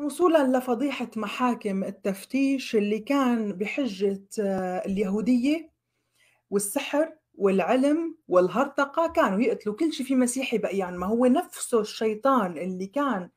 وصولا لفضيحة محاكم التفتيش اللي كان بحجة آه، اليهودية والسحر والعلم والهرطقة كانوا يقتلوا كل شيء في مسيحي بقيان ما هو نفسه الشيطان اللي كان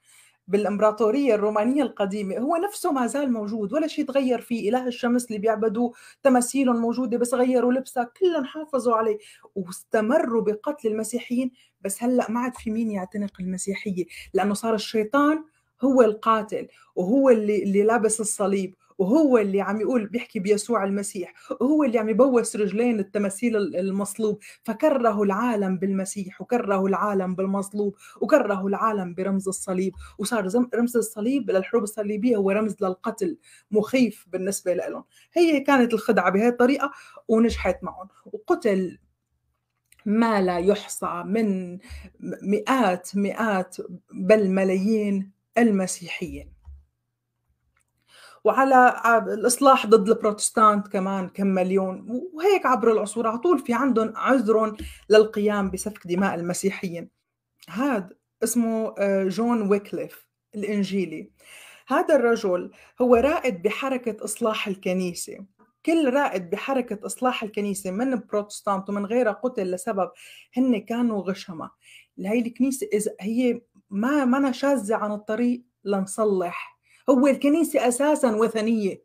بالامبراطوريه الرومانيه القديمه هو نفسه ما زال موجود ولا شيء تغير فيه اله الشمس اللي بيعبدوه تماثيلهم موجوده بس غيروا لبسها كلهم حافظوا عليه واستمروا بقتل المسيحيين بس هلا ما عاد في مين يعتنق المسيحيه لانه صار الشيطان هو القاتل وهو اللي اللي لابس الصليب وهو اللي عم يقول بيحكي بيسوع المسيح وهو اللي عم يبوس رجلين التماثيل المصلوب فكرهوا العالم بالمسيح وكرهوا العالم بالمصلوب وكرهوا العالم برمز الصليب وصار رمز الصليب للحروب الصليبية هو رمز للقتل مخيف بالنسبة لهم هي كانت الخدعة بهذه الطريقة ونجحت معهم وقتل ما لا يحصى من مئات مئات بل ملايين المسيحيين وعلى الاصلاح ضد البروتستانت كمان كم مليون وهيك عبر العصور على طول في عندهم عذر للقيام بسفك دماء المسيحيين هذا اسمه آه، جون ويكليف الانجيلي هذا الرجل هو رائد بحركه اصلاح الكنيسه كل رائد بحركة إصلاح الكنيسة من بروتستانت ومن غيرها قتل لسبب هن كانوا غشمة هاي الكنيسة إذا هي ما منا شاذة عن الطريق لنصلح هو الكنيسة أساسا وثنية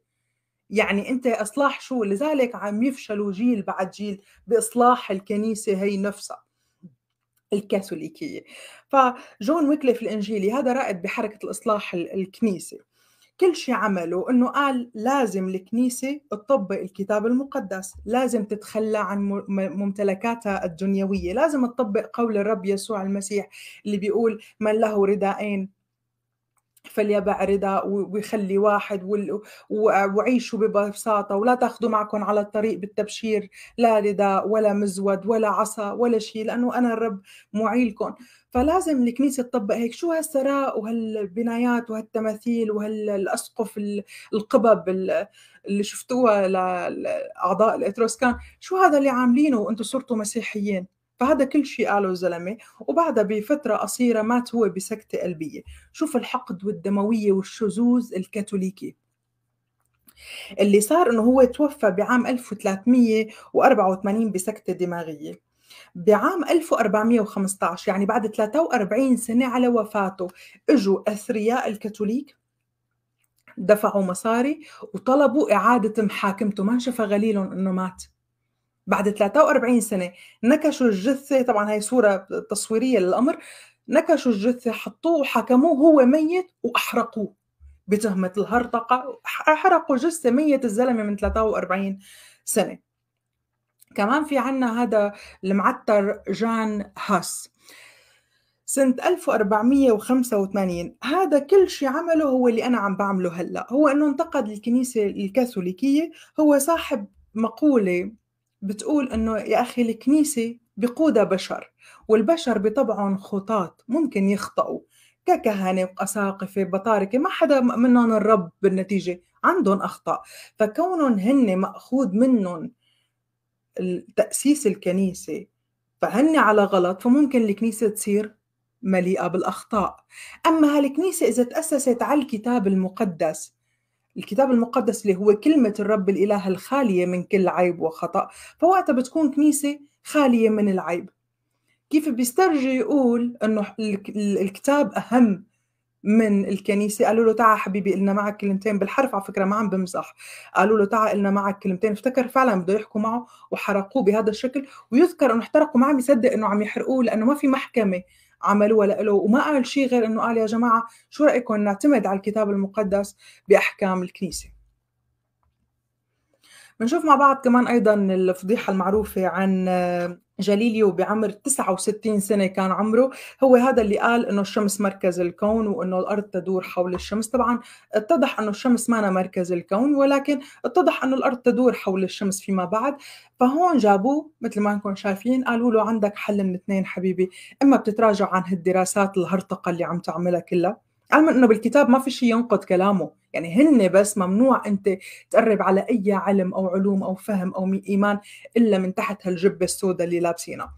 يعني أنت إصلاح شو لذلك عم يفشلوا جيل بعد جيل بإصلاح الكنيسة هي نفسها الكاثوليكية فجون ويكليف الإنجيلي هذا رائد بحركة الإصلاح الكنيسة كل شيء عمله انه قال لازم الكنيسه تطبق الكتاب المقدس، لازم تتخلى عن ممتلكاتها الدنيويه، لازم تطبق قول الرب يسوع المسيح اللي بيقول من له رداءين فليبع رضا ويخلي واحد وعيشوا ببساطة ولا تاخذوا معكم على الطريق بالتبشير لا رداء ولا مزود ولا عصا ولا شيء لأنه أنا الرب معيلكم فلازم الكنيسة تطبق هيك شو هالثراء وهالبنايات وهالتماثيل وهالأسقف القبب اللي شفتوها لأعضاء الإتروسكان شو هذا اللي عاملينه وأنتم صرتوا مسيحيين فهذا كل شيء قاله الزلمه وبعدها بفتره قصيره مات هو بسكته قلبيه شوف الحقد والدمويه والشذوذ الكاثوليكي اللي صار انه هو توفى بعام 1384 بسكته دماغيه بعام 1415 يعني بعد 43 سنه على وفاته اجوا اثرياء الكاثوليك دفعوا مصاري وطلبوا اعاده محاكمته ما شفى غليلهم انه مات بعد 43 سنة نكشوا الجثة طبعا هي صورة تصويرية للأمر نكشوا الجثة حطوه وحكموه هو ميت وأحرقوه بتهمة الهرطقة أحرقوا جثة ميت الزلمة من 43 سنة كمان في عنا هذا المعتر جان هاس سنة 1485 هذا كل شيء عمله هو اللي أنا عم بعمله هلأ هو أنه انتقد الكنيسة الكاثوليكية هو صاحب مقولة بتقول انه يا اخي الكنيسه بقودها بشر والبشر بطبعهم خطاط ممكن يخطئوا ككهنه واساقفه بطاركه ما حدا منهم الرب بالنتيجه عندهم اخطاء فكونهم هن ماخوذ منهم تاسيس الكنيسه فهن على غلط فممكن الكنيسه تصير مليئه بالاخطاء اما هالكنيسه اذا تاسست على الكتاب المقدس الكتاب المقدس اللي هو كلمة الرب الإله الخالية من كل عيب وخطأ فوقتها بتكون كنيسة خالية من العيب كيف بيسترجي يقول أنه الكتاب أهم من الكنيسة قالوا له تعا حبيبي قلنا معك كلمتين بالحرف على فكرة ما عم بمزح قالوا له تعا قلنا معك كلمتين افتكر فعلا بده يحكوا معه وحرقوه بهذا الشكل ويذكر أنه احترقوا ما عم يصدق أنه عم يحرقوه لأنه ما في محكمة عملوها له وما قال شيء غير انه قال يا جماعه شو رايكم نعتمد على الكتاب المقدس باحكام الكنيسه بنشوف مع بعض كمان ايضا الفضيحه المعروفه عن جليليو بعمر 69 سنة كان عمره هو هذا اللي قال أنه الشمس مركز الكون وأنه الأرض تدور حول الشمس طبعا اتضح أنه الشمس مانا مركز الكون ولكن اتضح أنه الأرض تدور حول الشمس فيما بعد فهون جابوه مثل ما انكم شايفين قالوا له عندك حل من اثنين حبيبي إما بتتراجع عن هالدراسات الهرطقة اللي عم تعملها كلها علما أنه بالكتاب ما في شيء ينقض كلامه يعني هن بس ممنوع انت تقرب على اي علم او علوم او فهم او ايمان الا من تحت هالجبه السوداء اللي لابسينها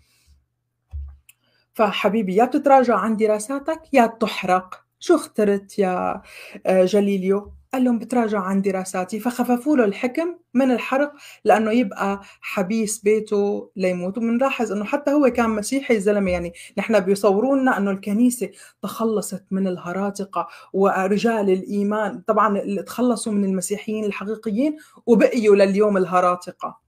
فحبيبي يا بتتراجع عن دراساتك يا بتحرق شو اخترت يا آه، جليليو قال لهم بتراجع عن دراساتي فخففوا له الحكم من الحرق لانه يبقى حبيس بيته ليموت وبنلاحظ انه حتى هو كان مسيحي الزلمه يعني نحن بيصورونا انه الكنيسه تخلصت من الهراطقه ورجال الايمان طبعا تخلصوا من المسيحيين الحقيقيين وبقيوا لليوم الهراطقه